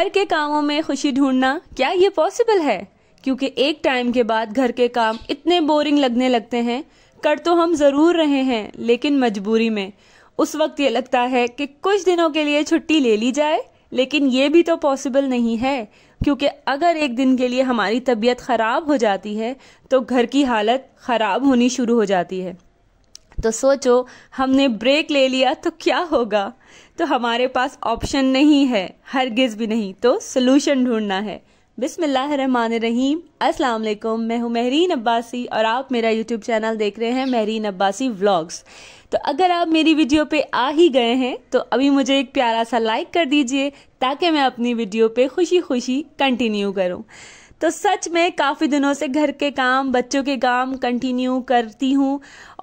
घर के कामों में खुशी ढूंढना क्या ये पॉसिबल है क्योंकि एक टाइम के बाद घर के काम इतने बोरिंग लगने लगते हैं कर तो हम ज़रूर रहे हैं लेकिन मजबूरी में उस वक्त ये लगता है कि कुछ दिनों के लिए छुट्टी ले ली जाए लेकिन ये भी तो पॉसिबल नहीं है क्योंकि अगर एक दिन के लिए हमारी तबीयत ख़राब हो जाती है तो घर की हालत ख़राब होनी शुरू हो जाती है तो सोचो हमने ब्रेक ले लिया तो क्या होगा तो हमारे पास ऑप्शन नहीं है हरगिज भी नहीं तो सोल्यूशन ढूंढना है बिसमीम अस्सलाम मैं हूँ महरीन अब्बासी और आप मेरा यूट्यूब चैनल देख रहे हैं महरीन अब्बासी व्लॉग्स तो अगर आप मेरी वीडियो पे आ ही गए हैं तो अभी मुझे एक प्यारा सा लाइक कर दीजिए ताकि मैं अपनी वीडियो पे खुशी खुशी कंटिन्यू करूँ तो सच में काफ़ी दिनों से घर के काम बच्चों के काम कंटिन्यू करती हूँ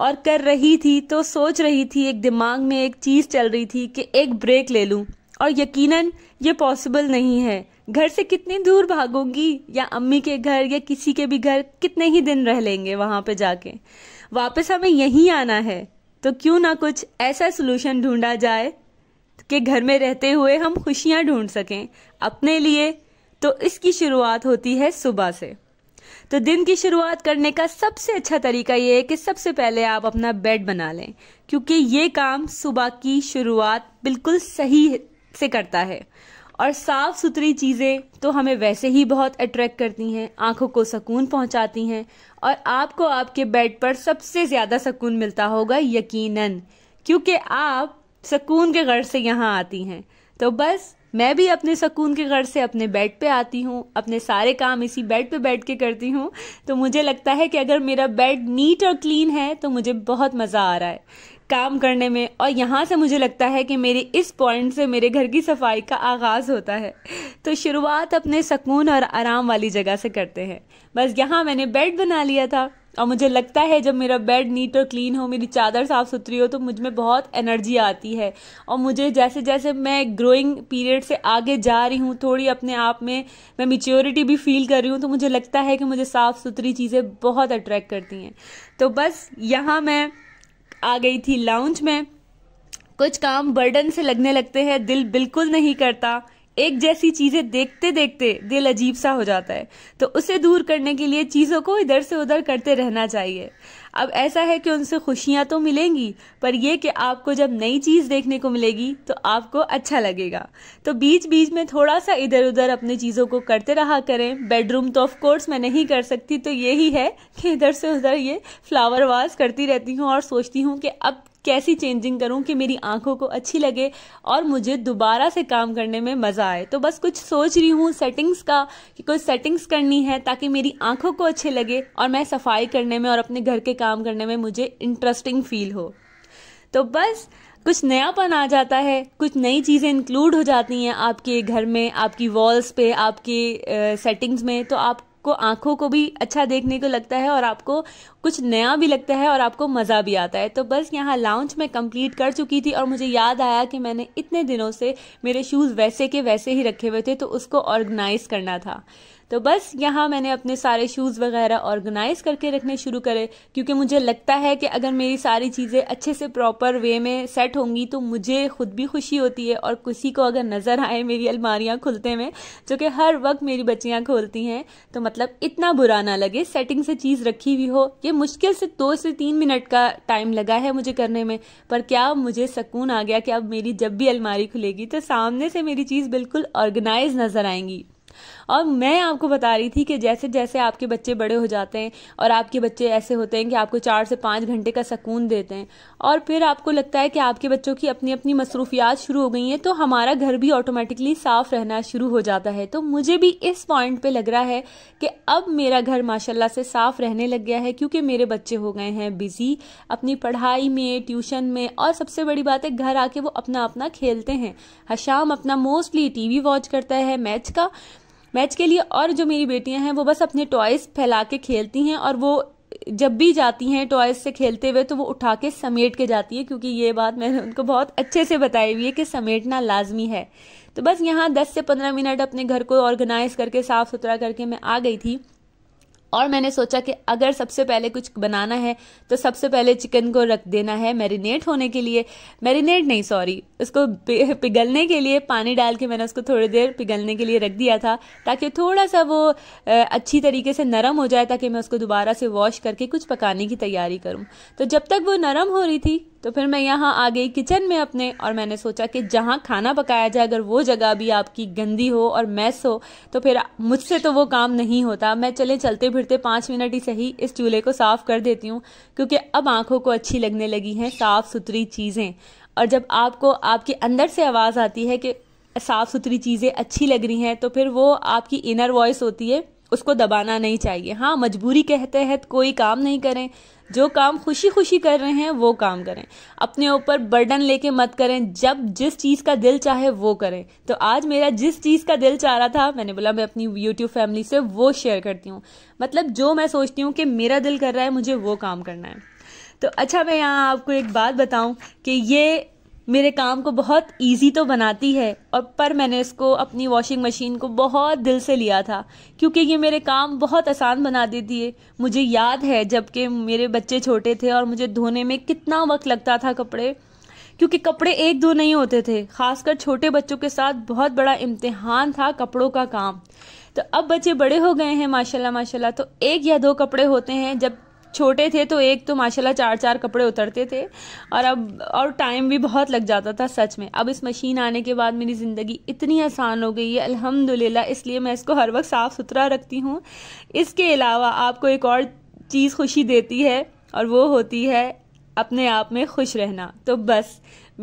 और कर रही थी तो सोच रही थी एक दिमाग में एक चीज़ चल रही थी कि एक ब्रेक ले लूँ और यकीनन ये पॉसिबल नहीं है घर से कितनी दूर भागूंगी या अम्मी के घर या किसी के भी घर कितने ही दिन रह लेंगे वहाँ पे जाके वापस हमें यहीं आना है तो क्यों ना कुछ ऐसा सोल्यूशन ढूंढा जाए कि घर में रहते हुए हम खुशियाँ ढूंढ सकें अपने लिए तो इसकी शुरुआत होती है सुबह से तो दिन की शुरुआत करने का सबसे अच्छा तरीका ये है कि सबसे पहले आप अपना बेड बना लें क्योंकि ये काम सुबह की शुरुआत बिल्कुल सही से करता है और साफ़ सुथरी चीज़ें तो हमें वैसे ही बहुत अट्रैक्ट करती हैं आंखों को सुकून पहुंचाती हैं और आपको आपके बेड पर सबसे ज़्यादा सुकून मिलता होगा यकीनन क्योंकि आप सुकून के घर से यहाँ आती हैं तो बस मैं भी अपने सुकून के घर से अपने बेड पे आती हूँ अपने सारे काम इसी बेड पे बैठ के करती हूँ तो मुझे लगता है कि अगर मेरा बेड नीट और क्लीन है तो मुझे बहुत मज़ा आ रहा है काम करने में और यहाँ से मुझे लगता है कि मेरी इस पॉइंट से मेरे घर की सफाई का आगाज़ होता है तो शुरुआत अपने सकून और आराम वाली जगह से करते हैं बस यहाँ मैंने बेड बना लिया था और मुझे लगता है जब मेरा बेड नीट और क्लीन हो मेरी चादर साफ़ सुथरी हो तो मुझ में बहुत एनर्जी आती है और मुझे जैसे जैसे मैं ग्रोइंग पीरियड से आगे जा रही हूँ थोड़ी अपने आप में मैं मिच्योरिटी भी फील कर रही हूँ तो मुझे लगता है कि मुझे साफ़ सुथरी चीज़ें बहुत अट्रैक्ट करती हैं तो बस यहाँ मैं आ गई थी लाउंज में कुछ काम बर्डन से लगने लगते हैं दिल बिल्कुल नहीं करता एक जैसी चीजें देखते देखते दिल अजीब सा हो जाता है तो उसे दूर करने के लिए चीजों को इधर से उधर करते रहना चाहिए अब ऐसा है कि उनसे खुशियाँ तो मिलेंगी पर यह कि आपको जब नई चीज़ देखने को मिलेगी तो आपको अच्छा लगेगा तो बीच बीच में थोड़ा सा इधर उधर अपने चीज़ों को करते रहा करें बेडरूम तो ऑफ कोर्स मैं नहीं कर सकती तो यही है कि इधर से उधर ये फ्लावर वास करती रहती हूँ और सोचती हूँ कि अब कैसी चेंजिंग करूं कि मेरी आंखों को अच्छी लगे और मुझे दोबारा से काम करने में मज़ा आए तो बस कुछ सोच रही हूँ सेटिंग्स का कि कोई सेटिंग्स करनी है ताकि मेरी आंखों को अच्छे लगे और मैं सफाई करने में और अपने घर के काम करने में मुझे इंटरेस्टिंग फील हो तो बस कुछ नयापन आ जाता है कुछ नई चीज़ें इंक्लूड हो जाती हैं आपके घर में आपकी वॉल्स पे आपकी सेटिंग्स में तो आप आपको आंखों को भी अच्छा देखने को लगता है और आपको कुछ नया भी लगता है और आपको मज़ा भी आता है तो बस यहाँ लाउंज मैं कंप्लीट कर चुकी थी और मुझे याद आया कि मैंने इतने दिनों से मेरे शूज़ वैसे के वैसे ही रखे हुए थे तो उसको ऑर्गेनाइज करना था तो बस यहाँ मैंने अपने सारे शूज़ वगैरह ऑर्गेनाइज़ करके रखने शुरू करे क्योंकि मुझे लगता है कि अगर मेरी सारी चीज़ें अच्छे से प्रॉपर वे में सेट होंगी तो मुझे खुद भी खुशी होती है और किसी को अगर नज़र आए मेरी अलमारियाँ खुलते में जो कि हर वक्त मेरी बच्चियाँ खोलती हैं तो मतलब इतना बुरा ना लगे सेटिंग से चीज़ रखी हुई हो ये मुश्किल से दो से तीन मिनट का टाइम लगा है मुझे करने में पर क्या मुझे सुकून आ गया कि अब मेरी जब भी अलमारी खुलेगी तो सामने से मेरी चीज़ बिल्कुल ऑर्गेनाइज नज़र आएंगी और मैं आपको बता रही थी कि जैसे जैसे आपके बच्चे बड़े हो जाते हैं और आपके बच्चे ऐसे होते हैं कि आपको चार से पाँच घंटे का सुकून देते हैं और फिर आपको लगता है कि आपके बच्चों की अपनी अपनी मसरूफियात शुरू हो गई हैं तो हमारा घर भी ऑटोमेटिकली साफ रहना शुरू हो जाता है तो मुझे भी इस पॉइंट पर लग रहा है कि अब मेरा घर माशाल्लाह से साफ रहने लग गया है क्योंकि मेरे बच्चे हो गए हैं बिजी अपनी पढ़ाई में ट्यूशन में और सबसे बड़ी बात है घर आके वो अपना अपना खेलते हैं हशाम अपना मोस्टली टीवी वॉच करता है मैच का मैच के लिए और जो मेरी बेटियां हैं वो बस अपने टॉयज़ फैला के खेलती हैं और वो जब भी जाती हैं टॉयज से खेलते हुए तो वो उठा के समेट के जाती है क्योंकि ये बात मैंने उनको बहुत अच्छे से बताई हुई है कि समेटना लाजमी है तो बस यहाँ 10 से 15 मिनट अपने घर को ऑर्गेनाइज करके साफ़ सुथरा करके मैं आ गई थी और मैंने सोचा कि अगर सबसे पहले कुछ बनाना है तो सबसे पहले चिकन को रख देना है मैरिनेट होने के लिए मैरिनेट नहीं सॉरी उसको पिघलने के लिए पानी डाल के मैंने उसको थोड़ी देर पिघलने के लिए रख दिया था ताकि थोड़ा सा वो अच्छी तरीके से नरम हो जाए ताकि मैं उसको दोबारा से वॉश करके कुछ पकाने की तैयारी करूँ तो जब तक वो नरम हो रही थी तो फिर मैं यहाँ आ गई किचन में अपने और मैंने सोचा कि जहाँ खाना पकाया जाए अगर वो जगह भी आपकी गंदी हो और मैस हो तो फिर मुझसे तो वो काम नहीं होता मैं चले चलते फिरते पाँच मिनट ही सही इस चूल्हे को साफ़ कर देती हूँ क्योंकि अब आँखों को अच्छी लगने लगी हैं साफ़ सुथरी चीज़ें और जब आपको आपके अंदर से आवाज़ आती है कि साफ़ सुथरी चीज़ें अच्छी लग रही हैं तो फिर वो आपकी इनर वॉइस होती है उसको दबाना नहीं चाहिए हाँ मजबूरी कहते हैं कोई काम नहीं करें जो काम खुशी खुशी कर रहे हैं वो काम करें अपने ऊपर बर्डन लेके मत करें जब जिस चीज़ का दिल चाहे वो करें तो आज मेरा जिस चीज़ का दिल चाह रहा था मैंने बोला मैं अपनी यूट्यूब फैमिली से वो शेयर करती हूँ मतलब जो मैं सोचती हूँ कि मेरा दिल कर रहा है मुझे वो काम करना है तो अच्छा मैं यहाँ आपको एक बात बताऊँ कि ये मेरे काम को बहुत इजी तो बनाती है और पर मैंने इसको अपनी वॉशिंग मशीन को बहुत दिल से लिया था क्योंकि ये मेरे काम बहुत आसान बना देती है मुझे याद है जबकि मेरे बच्चे छोटे थे और मुझे धोने में कितना वक्त लगता था कपड़े क्योंकि कपड़े एक दो नहीं होते थे खासकर छोटे बच्चों के साथ बहुत बड़ा इम्तिहान था कपड़ों का काम तो अब बच्चे बड़े हो गए हैं माशाल्लाह माशाल्लाह तो एक या दो कपड़े होते हैं जब छोटे थे तो एक तो माशाल्लाह चार चार कपड़े उतरते थे और अब और टाइम भी बहुत लग जाता था सच में अब इस मशीन आने के बाद मेरी ज़िंदगी इतनी आसान हो गई है अल्हम्दुलिल्लाह इसलिए मैं इसको हर वक्त साफ़ सुथरा रखती हूँ इसके अलावा आपको एक और चीज़ खुशी देती है और वो होती है अपने आप में खुश रहना तो बस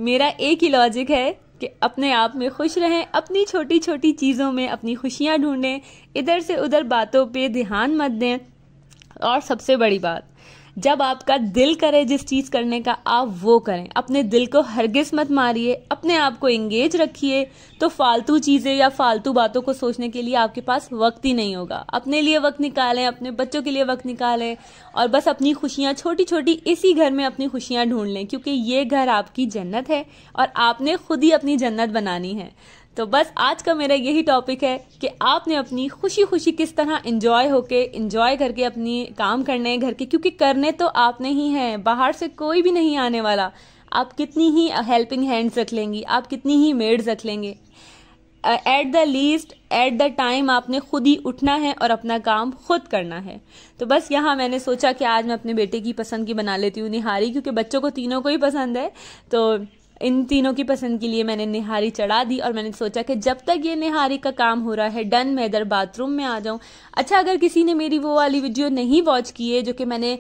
मेरा एक ही लॉजिक है कि अपने आप में खुश रहें अपनी छोटी छोटी चीज़ों में अपनी खुशियाँ ढूँढें इधर से उधर बातों पर ध्यान मत दें और सबसे बड़ी बात जब आपका दिल करे जिस चीज़ करने का आप वो करें अपने दिल को हरगिज मत मारिए अपने आप को इंगेज रखिए तो फालतू चीज़ें या फालतू बातों को सोचने के लिए आपके पास वक्त ही नहीं होगा अपने लिए वक्त निकालें अपने बच्चों के लिए वक्त निकालें और बस अपनी खुशियाँ छोटी छोटी इसी घर में अपनी खुशियाँ ढूंढ लें क्योंकि ये घर आपकी जन्नत है और आपने खुद ही अपनी जन्नत बनानी है तो बस आज का मेरा यही टॉपिक है कि आपने अपनी खुशी खुशी किस तरह इंजॉय होके इंजॉय करके अपनी काम करने घर के क्योंकि करने तो आपने ही हैं बाहर से कोई भी नहीं आने वाला आप कितनी ही हेल्पिंग हैंड्स रख लेंगी आप कितनी ही मेड्स रख लेंगे at the least at the time आपने खुद ही उठना है और अपना काम खुद करना है तो बस यहाँ मैंने सोचा कि आज मैं अपने बेटे की पसंद की बना लेती हूँ निहारी क्योंकि बच्चों को तीनों को ही पसंद है तो इन तीनों की पसंद के लिए मैंने निहारी चढ़ा दी और मैंने सोचा कि जब तक ये निहारी का काम हो रहा है डन मैं इधर बाथरूम में आ जाऊं अच्छा अगर किसी ने मेरी वो वाली वीडियो नहीं वॉच की है जो कि मैंने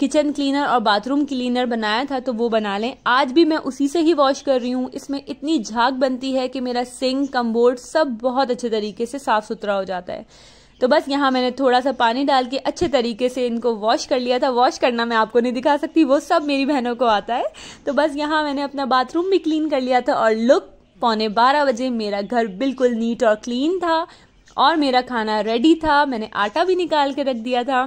किचन क्लीनर और बाथरूम क्लीनर बनाया था तो वो बना लें आज भी मैं उसी से ही वॉश कर रही हूँ इसमें इतनी झाक बनती है कि मेरा सिंक कम्बोर्ड सब बहुत अच्छे तरीके से साफ़ सुथरा हो जाता है तो बस यहाँ मैंने थोड़ा सा पानी डाल के अच्छे तरीके से इनको वॉश कर लिया था वॉश करना मैं आपको नहीं दिखा सकती वो सब मेरी बहनों को आता है तो बस यहाँ मैंने अपना बाथरूम भी क्लीन कर लिया था और लुक पौने बारह बजे मेरा घर बिल्कुल नीट और क्लीन था और मेरा खाना रेडी था मैंने आटा भी निकाल के रख दिया था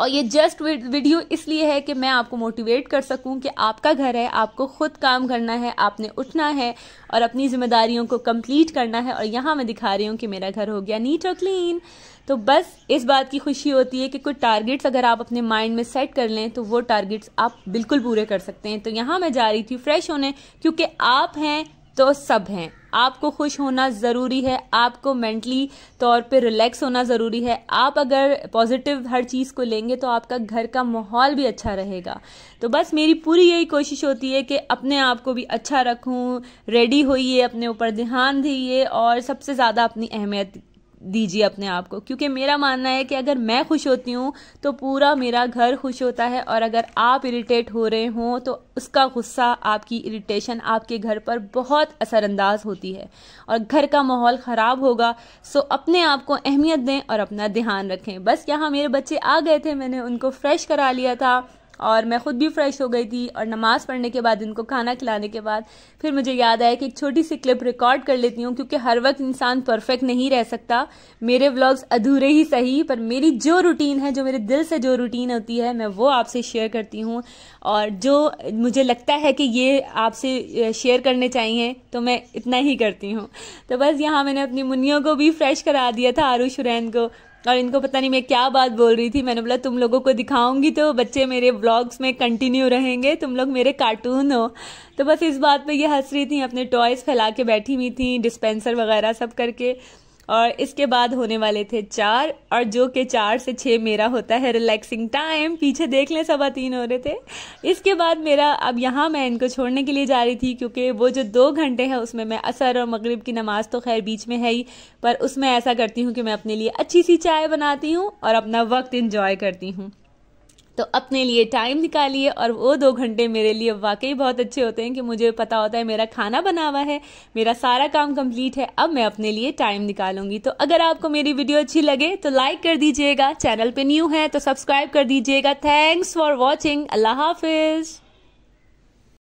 और ये जस्ट वीडियो इसलिए है कि मैं आपको मोटिवेट कर सकूं कि आपका घर है आपको खुद काम करना है आपने उठना है और अपनी जिम्मेदारियों को कंप्लीट करना है और यहाँ मैं दिखा रही हूँ कि मेरा घर हो गया नीट और क्लीन तो बस इस बात की खुशी होती है कि कुछ टारगेट्स अगर आप अपने माइंड में सेट कर लें तो वो टारगेट्स आप बिल्कुल पूरे कर सकते हैं तो यहाँ मैं जा रही थी फ्रेश होने क्योंकि आप हैं तो सब हैं आपको खुश होना ज़रूरी है आपको मेंटली तौर पे रिलैक्स होना ज़रूरी है आप अगर पॉजिटिव हर चीज़ को लेंगे तो आपका घर का माहौल भी अच्छा रहेगा तो बस मेरी पूरी यही कोशिश होती है कि अपने आप को भी अच्छा रखूँ रेडी होइए अपने ऊपर ध्यान दीजिए और सबसे ज़्यादा अपनी अहमियत दीजिए अपने आप को क्योंकि मेरा मानना है कि अगर मैं खुश होती हूँ तो पूरा मेरा घर खुश होता है और अगर आप इरिटेट हो रहे हों तो उसका गुस्सा आपकी इरिटेशन आपके घर पर बहुत असरअंदाज होती है और घर का माहौल ख़राब होगा सो अपने आप को अहमियत दें और अपना ध्यान रखें बस यहाँ मेरे बच्चे आ गए थे मैंने उनको फ्रेश करा लिया था और मैं ख़ुद भी फ़्रेश हो गई थी और नमाज़ पढ़ने के बाद इनको खाना खिलाने के बाद फिर मुझे याद आया कि एक छोटी सी क्लिप रिकॉर्ड कर लेती हूँ क्योंकि हर वक्त इंसान परफेक्ट नहीं रह सकता मेरे व्लॉग्स अधूरे ही सही पर मेरी जो रूटीन है जो मेरे दिल से जो रूटीन होती है मैं वो आपसे शेयर करती हूँ और जो मुझे लगता है कि ये आपसे शेयर करने चाहिए तो मैं इतना ही करती हूँ तो बस यहाँ मैंने अपनी मुनियों को भी फ्रेश करा दिया था आरू शुरैन को और इनको पता नहीं मैं क्या बात बोल रही थी मैंने बोला तुम लोगों को दिखाऊंगी तो बच्चे मेरे ब्लॉग्स में कंटिन्यू रहेंगे तुम लोग मेरे कार्टून हो तो बस इस बात पे ये हंस रही थी अपने टॉयज़ फैला के बैठी हुई थी डिस्पेंसर वगैरह सब करके और इसके बाद होने वाले थे चार और जो कि चार से छः मेरा होता है रिलैक्सिंग टाइम पीछे देख लें सवा तीन हो रहे थे इसके बाद मेरा अब यहाँ मैं इनको छोड़ने के लिए जा रही थी क्योंकि वो जो दो घंटे हैं उसमें मैं असर और मगरिब की नमाज़ तो खैर बीच में है ही पर उसमें ऐसा करती हूँ कि मैं अपने लिए अच्छी सी चाय बनाती हूँ और अपना वक्त इन्जॉय करती हूँ तो अपने लिए टाइम निकालिए और वो दो घंटे मेरे लिए वाकई बहुत अच्छे होते हैं कि मुझे पता होता है मेरा खाना बना हुआ है मेरा सारा काम कंप्लीट है अब मैं अपने लिए टाइम निकालूंगी तो अगर आपको मेरी वीडियो अच्छी लगे तो लाइक कर दीजिएगा चैनल पे न्यू है तो सब्सक्राइब कर दीजिएगा थैंक्स फॉर वॉचिंग अल्लाह हाफिज़